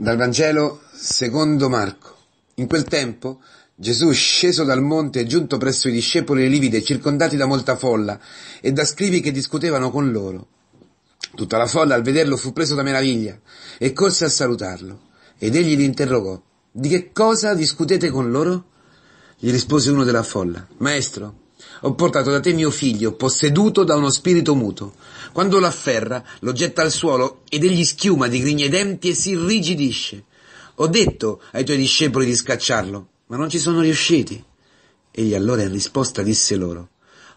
Dal Vangelo secondo Marco. In quel tempo Gesù, sceso dal monte e giunto presso i discepoli e circondati da molta folla e da scrivi che discutevano con loro. Tutta la folla al vederlo fu preso da meraviglia e corse a salutarlo. Ed egli li interrogò: Di che cosa discutete con loro? Gli rispose uno della folla: Maestro, ho portato da te mio figlio, posseduto da uno spirito muto. Quando l'afferra, lo getta al suolo ed egli schiuma, digrigna i denti e si irrigidisce. Ho detto ai tuoi discepoli di scacciarlo, ma non ci sono riusciti. Egli allora in risposta disse loro,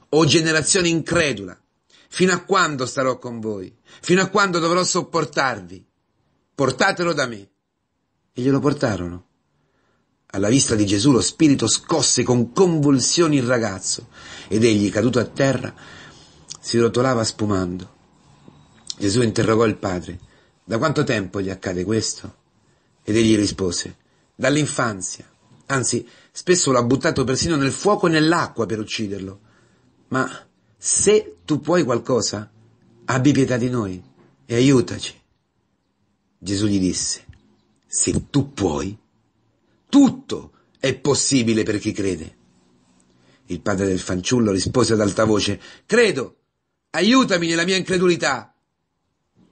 O generazione incredula, fino a quando starò con voi? Fino a quando dovrò sopportarvi? Portatelo da me. E glielo portarono. Alla vista di Gesù lo spirito scosse con convulsioni il ragazzo ed egli, caduto a terra, si rotolava spumando. Gesù interrogò il padre, da quanto tempo gli accade questo? Ed egli rispose, dall'infanzia. Anzi, spesso l'ha buttato persino nel fuoco e nell'acqua per ucciderlo. Ma se tu puoi qualcosa, abbi pietà di noi e aiutaci. Gesù gli disse, se tu puoi, tutto è possibile per chi crede. Il padre del fanciullo rispose ad alta voce, Credo, aiutami nella mia incredulità.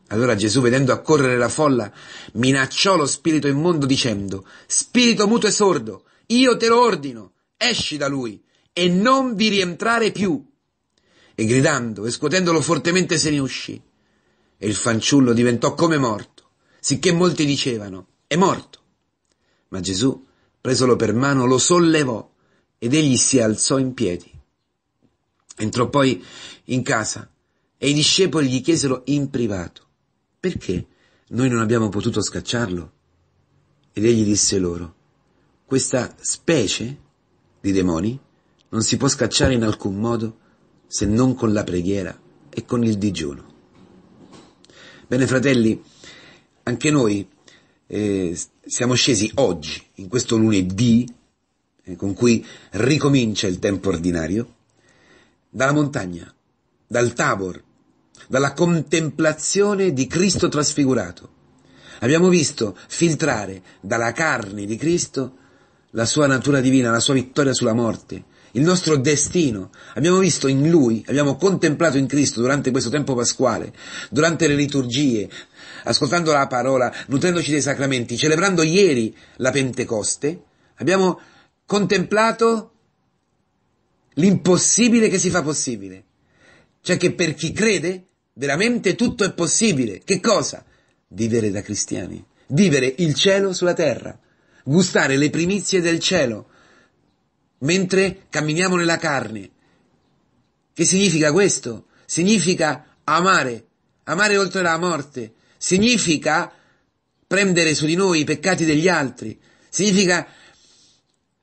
Allora Gesù, vedendo accorrere la folla, minacciò lo spirito immondo dicendo, Spirito muto e sordo, io te lo ordino, esci da lui e non vi rientrare più. E gridando e scuotendolo fortemente se ne uscì. E il fanciullo diventò come morto, sicché molti dicevano, è morto. Ma Gesù Presolo per mano, lo sollevò ed egli si alzò in piedi. Entrò poi in casa e i discepoli gli chiesero in privato, perché noi non abbiamo potuto scacciarlo? Ed egli disse loro, questa specie di demoni non si può scacciare in alcun modo se non con la preghiera e con il digiuno. Bene fratelli, anche noi eh, siamo scesi oggi, in questo lunedì, eh, con cui ricomincia il tempo ordinario, dalla montagna, dal Tabor, dalla contemplazione di Cristo trasfigurato. Abbiamo visto filtrare dalla carne di Cristo la sua natura divina, la sua vittoria sulla morte, il nostro destino. Abbiamo visto in Lui, abbiamo contemplato in Cristo durante questo tempo pasquale, durante le liturgie, ascoltando la parola, nutrendoci dei sacramenti, celebrando ieri la Pentecoste, abbiamo contemplato l'impossibile che si fa possibile. Cioè che per chi crede veramente tutto è possibile. Che cosa? Vivere da cristiani, vivere il cielo sulla terra, gustare le primizie del cielo mentre camminiamo nella carne. Che significa questo? Significa amare, amare oltre la morte, significa prendere su di noi i peccati degli altri, significa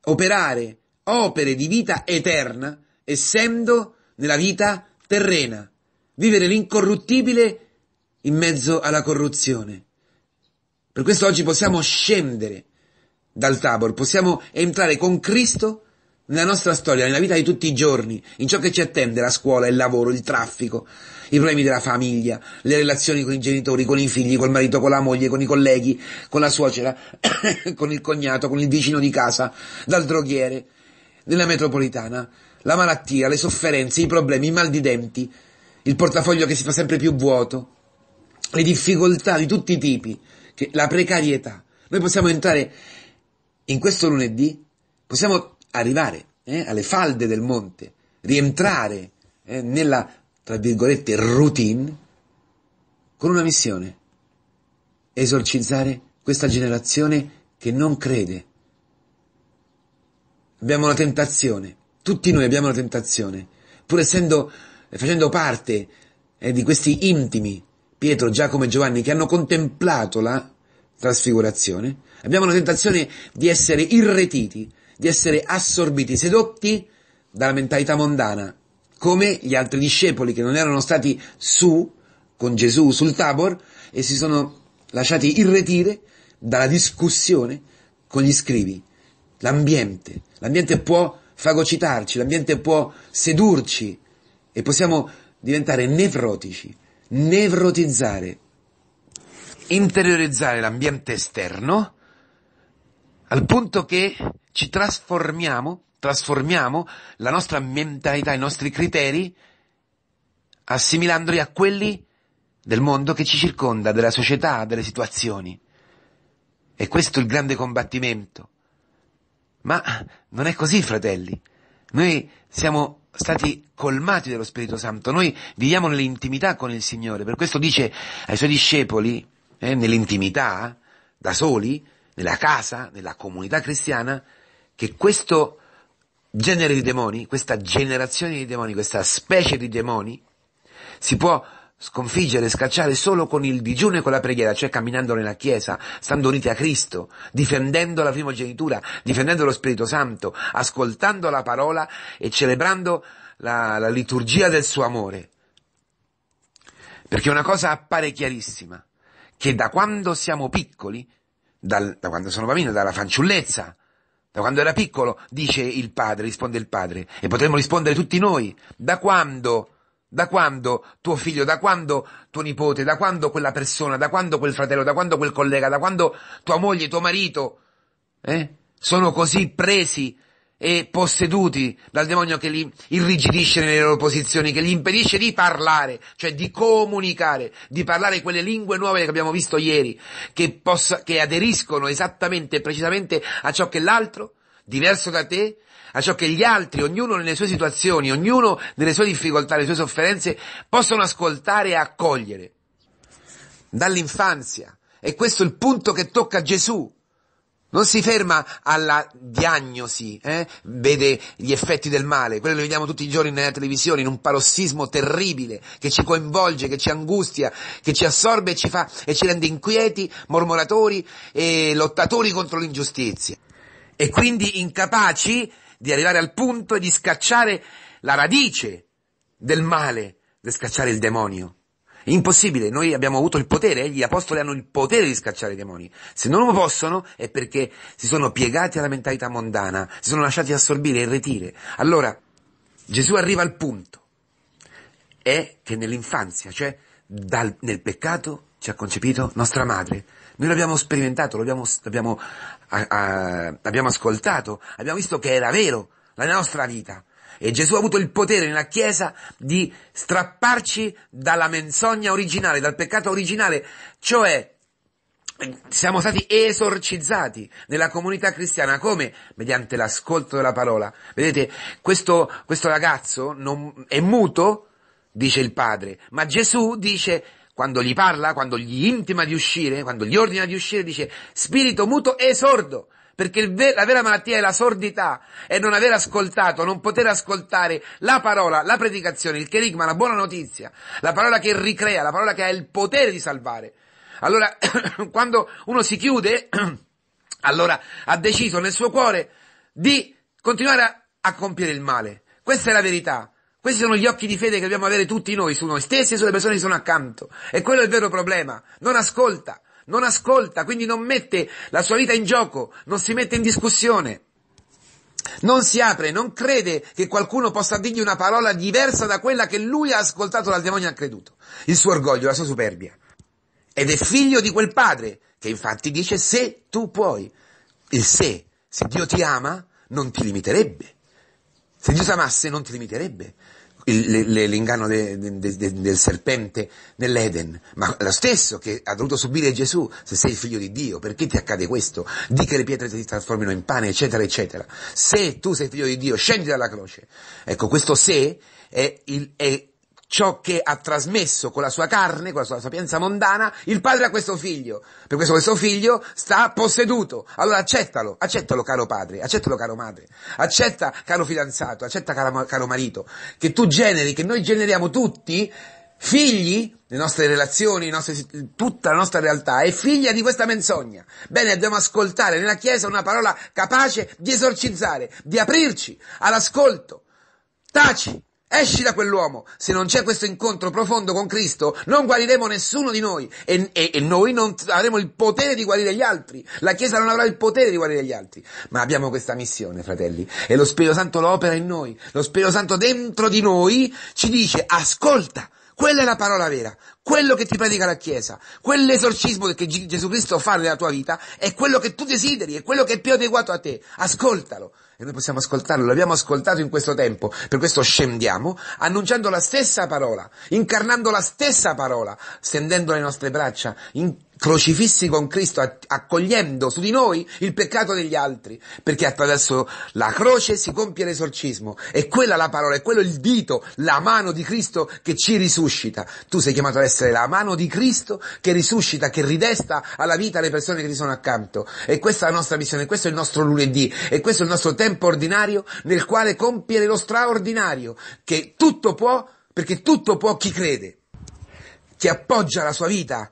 operare opere di vita eterna, essendo nella vita terrena, vivere l'incorruttibile in mezzo alla corruzione. Per questo oggi possiamo scendere dal Tabor, possiamo entrare con Cristo nella nostra storia, nella vita di tutti i giorni, in ciò che ci attende la scuola, il lavoro, il traffico, i problemi della famiglia, le relazioni con i genitori, con i figli, col marito, con la moglie, con i colleghi, con la suocera, con il cognato, con il vicino di casa, dal droghiere, nella metropolitana, la malattia, le sofferenze, i problemi, i mal di denti, il portafoglio che si fa sempre più vuoto, le difficoltà di tutti i tipi, che, la precarietà. Noi possiamo entrare in questo lunedì, possiamo arrivare eh, alle falde del monte, rientrare eh, nella, tra virgolette, routine, con una missione, esorcizzare questa generazione che non crede. Abbiamo la tentazione, tutti noi abbiamo la tentazione, pur essendo, eh, facendo parte eh, di questi intimi, Pietro, Giacomo e Giovanni, che hanno contemplato la trasfigurazione, abbiamo la tentazione di essere irretiti, di essere assorbiti, sedotti dalla mentalità mondana, come gli altri discepoli che non erano stati su con Gesù sul Tabor e si sono lasciati irretire dalla discussione con gli scrivi. L'ambiente, l'ambiente può fagocitarci, l'ambiente può sedurci e possiamo diventare nevrotici, nevrotizzare, interiorizzare l'ambiente esterno al punto che ci trasformiamo, trasformiamo la nostra mentalità, i nostri criteri, assimilandoli a quelli del mondo che ci circonda, della società, delle situazioni. E questo è il grande combattimento. Ma non è così, fratelli. Noi siamo stati colmati dello Spirito Santo, noi viviamo nell'intimità con il Signore, per questo dice ai suoi discepoli, eh, nell'intimità, da soli, nella casa, nella comunità cristiana, che questo genere di demoni, questa generazione di demoni, questa specie di demoni, si può sconfiggere, scacciare solo con il digiuno e con la preghiera, cioè camminando nella Chiesa, stando uniti a Cristo, difendendo la primogenitura, difendendo lo Spirito Santo, ascoltando la parola e celebrando la, la liturgia del suo amore. Perché una cosa appare chiarissima, che da quando siamo piccoli, dal, da quando sono bambino, dalla fanciullezza, da quando era piccolo, dice il padre, risponde il padre, e potremmo rispondere tutti noi, da quando, da quando tuo figlio, da quando tuo nipote, da quando quella persona, da quando quel fratello, da quando quel collega, da quando tua moglie, tuo marito, eh, sono così presi e posseduti dal demonio che li irrigidisce nelle loro posizioni, che gli impedisce di parlare, cioè di comunicare, di parlare quelle lingue nuove che abbiamo visto ieri, che, possa, che aderiscono esattamente, e precisamente a ciò che l'altro, diverso da te, a ciò che gli altri, ognuno nelle sue situazioni, ognuno nelle sue difficoltà, nelle sue sofferenze, possono ascoltare e accogliere. Dall'infanzia. E questo è il punto che tocca Gesù non si ferma alla diagnosi, eh? vede gli effetti del male, quello lo vediamo tutti i giorni nella televisione, in un parossismo terribile che ci coinvolge, che ci angustia, che ci assorbe e ci, fa, e ci rende inquieti, mormoratori e lottatori contro l'ingiustizia. E quindi incapaci di arrivare al punto di scacciare la radice del male, di scacciare il demonio. Impossibile, noi abbiamo avuto il potere, eh? gli apostoli hanno il potere di scacciare i demoni. Se non lo possono è perché si sono piegati alla mentalità mondana, si sono lasciati assorbire e retire. Allora, Gesù arriva al punto, è che nell'infanzia, cioè dal, nel peccato, ci ha concepito nostra madre. Noi l'abbiamo sperimentato, l'abbiamo, l'abbiamo, a, a, l'abbiamo ascoltato, abbiamo visto che era vero la nostra vita. E Gesù ha avuto il potere nella Chiesa di strapparci dalla menzogna originale, dal peccato originale, cioè siamo stati esorcizzati nella comunità cristiana come? Mediante l'ascolto della parola. Vedete, questo, questo ragazzo non, è muto, dice il padre, ma Gesù dice, quando gli parla, quando gli intima di uscire, quando gli ordina di uscire, dice, spirito muto e sordo, perché ver- la vera malattia è la sordità e non aver ascoltato, non poter ascoltare la parola, la predicazione, il cherigma, la buona notizia, la parola che ricrea, la parola che ha il potere di salvare. Allora, quando uno si chiude, allora ha deciso nel suo cuore di continuare a, a compiere il male. Questa è la verità. Questi sono gli occhi di fede che dobbiamo avere tutti noi su noi stessi e sulle persone che sono accanto. E quello è il vero problema. Non ascolta non ascolta, quindi non mette la sua vita in gioco, non si mette in discussione. Non si apre, non crede che qualcuno possa dirgli una parola diversa da quella che lui ha ascoltato dal demonio ha creduto. Il suo orgoglio, la sua superbia. Ed è figlio di quel padre che infatti dice se tu puoi. Il se, se Dio ti ama, non ti limiterebbe. Se Dio ti amasse, non ti limiterebbe l'inganno de, de, de, del serpente nell'Eden, ma lo stesso che ha dovuto subire Gesù, se sei figlio di Dio, perché ti accade questo? Di che le pietre si trasformino in pane, eccetera, eccetera. Se tu sei figlio di Dio, scendi dalla croce. Ecco, questo se è, il, è ciò che ha trasmesso con la sua carne, con la sua sapienza mondana, il padre a questo figlio. Per questo questo figlio sta posseduto. Allora accettalo, accettalo caro padre, accettalo caro madre, accetta caro fidanzato, accetta caro, caro marito, che tu generi, che noi generiamo tutti figli, le nostre relazioni, le nostre, tutta la nostra realtà è figlia di questa menzogna. Bene, dobbiamo ascoltare nella Chiesa una parola capace di esorcizzare, di aprirci all'ascolto. Taci, Esci da quell'uomo, se non c'è questo incontro profondo con Cristo, non guariremo nessuno di noi e, e, e, noi non avremo il potere di guarire gli altri, la Chiesa non avrà il potere di guarire gli altri, ma abbiamo questa missione, fratelli, e lo Spirito Santo lo opera in noi, lo Spirito Santo dentro di noi ci dice ascolta, quella è la parola vera, quello che ti predica la Chiesa, quell'esorcismo che Gesù Cristo fa nella tua vita è quello che tu desideri, è quello che è più adeguato a te. Ascoltalo. E noi possiamo ascoltarlo, l'abbiamo ascoltato in questo tempo, per questo scendiamo, annunciando la stessa parola, incarnando la stessa parola, stendendo le nostre braccia, in, crocifissi con Cristo, accogliendo su di noi il peccato degli altri, perché attraverso la croce si compie l'esorcismo, è quella la parola, è quello il dito, la mano di Cristo che ci risuscita. Tu sei chiamato ad essere essere la mano di Cristo che risuscita, che ridesta alla vita le persone che ti sono accanto. E questa è la nostra missione, questo è il nostro lunedì e questo è il nostro tempo ordinario nel quale compiere lo straordinario, che tutto può, perché tutto può chi crede, chi appoggia la sua vita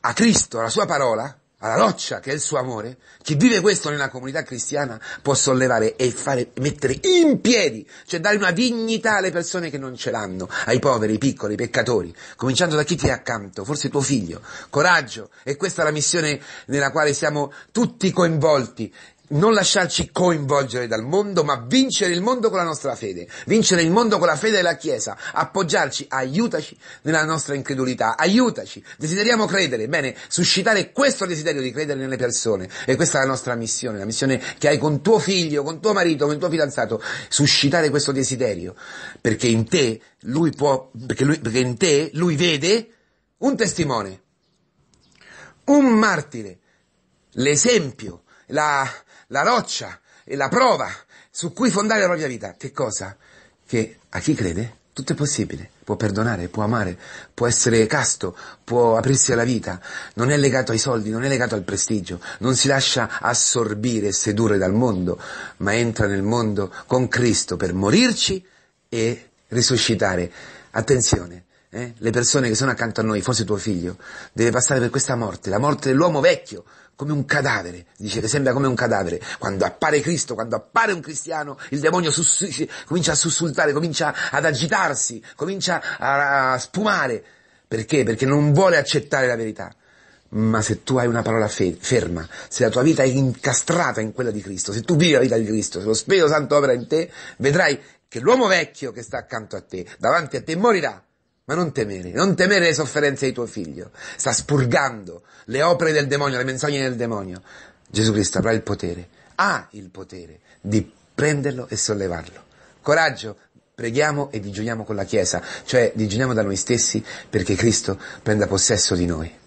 a Cristo, alla sua parola, alla roccia che è il suo amore, chi vive questo nella comunità cristiana può sollevare e fare, mettere in piedi, cioè dare una dignità alle persone che non ce l'hanno, ai poveri, ai piccoli, ai peccatori, cominciando da chi ti è accanto, forse tuo figlio. Coraggio, e questa è la missione nella quale siamo tutti coinvolti non lasciarci coinvolgere dal mondo, ma vincere il mondo con la nostra fede, vincere il mondo con la fede della Chiesa, appoggiarci, aiutaci nella nostra incredulità, aiutaci, desideriamo credere, bene, suscitare questo desiderio di credere nelle persone e questa è la nostra missione, la missione che hai con tuo figlio, con tuo marito, con il tuo fidanzato, suscitare questo desiderio, perché in te lui può, perché, lui, perché in te lui vede un testimone, un martire, l'esempio, la, la roccia e la prova su cui fondare la propria vita. Che cosa? Che a chi crede tutto è possibile. Può perdonare, può amare, può essere casto, può aprirsi alla vita. Non è legato ai soldi, non è legato al prestigio, non si lascia assorbire e sedurre dal mondo, ma entra nel mondo con Cristo per morirci e risuscitare. Attenzione, eh? le persone che sono accanto a noi, forse tuo figlio, deve passare per questa morte, la morte dell'uomo vecchio, come un cadavere, dice che sembra come un cadavere. Quando appare Cristo, quando appare un cristiano, il demonio sus- comincia a sussultare, comincia ad agitarsi, comincia a spumare. Perché? Perché non vuole accettare la verità. Ma se tu hai una parola fe- ferma, se la tua vita è incastrata in quella di Cristo, se tu vivi la vita di Cristo, se lo Spirito Santo opera in te, vedrai che l'uomo vecchio che sta accanto a te, davanti a te, morirà ma non temere, non temere le sofferenze di tuo figlio. Sta spurgando le opere del demonio, le menzogne del demonio. Gesù Cristo avrà il potere, ha il potere di prenderlo e sollevarlo. Coraggio, preghiamo e digiuniamo con la Chiesa, cioè digiuniamo da noi stessi perché Cristo prenda possesso di noi.